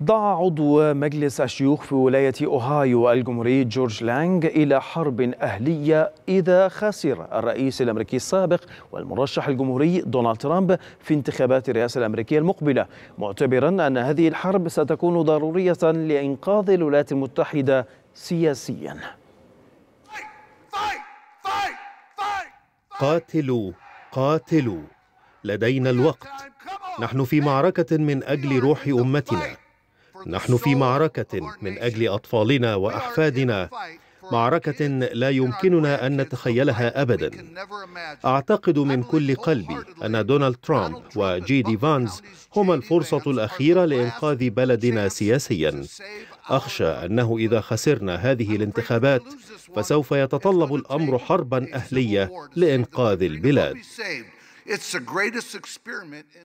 دعا عضو مجلس الشيوخ في ولاية أوهايو الجمهوري جورج لانج إلى حرب أهلية إذا خسر الرئيس الأمريكي السابق والمرشح الجمهوري دونالد ترامب في انتخابات الرئاسة الأمريكية المقبلة معتبرا أن هذه الحرب ستكون ضرورية لإنقاذ الولايات المتحدة سياسيا قاتلوا قاتلوا لدينا الوقت نحن في معركة من أجل روح أمتنا نحن في معركة من أجل أطفالنا وأحفادنا معركة لا يمكننا أن نتخيلها أبدا أعتقد من كل قلبي أن دونالد ترامب وجي دي فانز هما الفرصة الأخيرة لإنقاذ بلدنا سياسيا أخشى أنه إذا خسرنا هذه الانتخابات فسوف يتطلب الأمر حربا أهلية لإنقاذ البلاد